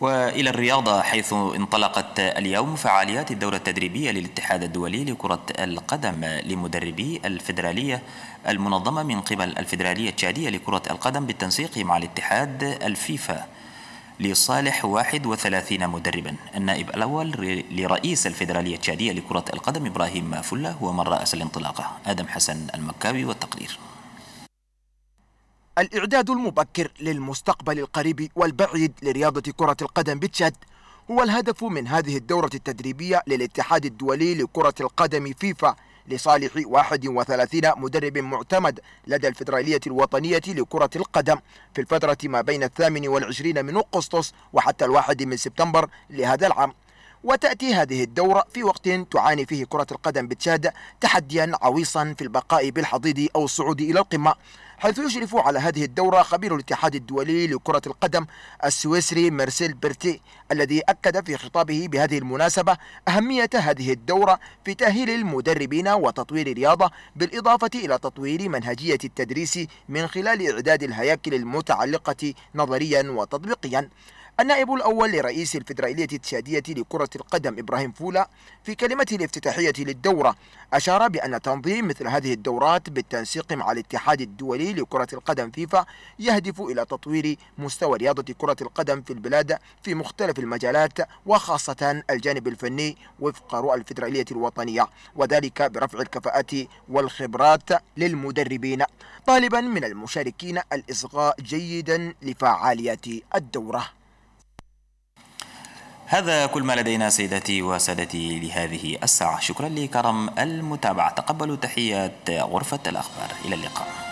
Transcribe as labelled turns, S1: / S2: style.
S1: وإلى الرياضة حيث انطلقت اليوم فعاليات الدورة التدريبية للاتحاد الدولي لكرة القدم لمدربي الفدراليه المنظمة من قبل الفدراليه التشادية لكرة القدم بالتنسيق مع الاتحاد الفيفا لصالح 31 مدربا النائب الأول لرئيس الفدراليه التشادية لكرة القدم إبراهيم فلة هو من رأس الانطلاقة آدم حسن المكاوي والتقرير
S2: الإعداد المبكر للمستقبل القريب والبعيد لرياضة كرة القدم بتشاد هو الهدف من هذه الدورة التدريبية للاتحاد الدولي لكرة القدم فيفا لصالح 31 مدرب معتمد لدى الفدرالية الوطنية لكرة القدم في الفترة ما بين الثامن والعشرين من أغسطس وحتى الواحد من سبتمبر لهذا العام وتأتي هذه الدورة في وقت تعاني فيه كرة القدم بتشاد تحديا عويصا في البقاء بالحضيض أو الصعود إلى القمة حيث يشرف على هذه الدورة خبير الاتحاد الدولي لكرة القدم السويسري مارسيل بيرتي الذي أكد في خطابه بهذه المناسبة أهمية هذه الدورة في تأهيل المدربين وتطوير الرياضة بالإضافة إلى تطوير منهجية التدريس من خلال إعداد الهياكل المتعلقة نظريا وتطبيقيا النائب الأول لرئيس الفدرالية التشادية لكرة القدم إبراهيم فولا في كلمته الافتتاحية للدورة أشار بأن تنظيم مثل هذه الدورات بالتنسيق مع الاتحاد الدولي لكرة القدم فيفا يهدف إلى تطوير مستوى رياضة كرة القدم في البلاد في مختلف المجالات وخاصة الجانب الفني وفق رؤى الفدرالية الوطنية وذلك برفع الكفاءات والخبرات للمدربين طالبا من المشاركين الإصغاء جيدا لفعاليات الدورة
S1: هذا كل ما لدينا سيداتي وسادتي لهذه الساعة شكرا
S2: لكرم المتابعة تقبلوا تحيات غرفة الأخبار إلى اللقاء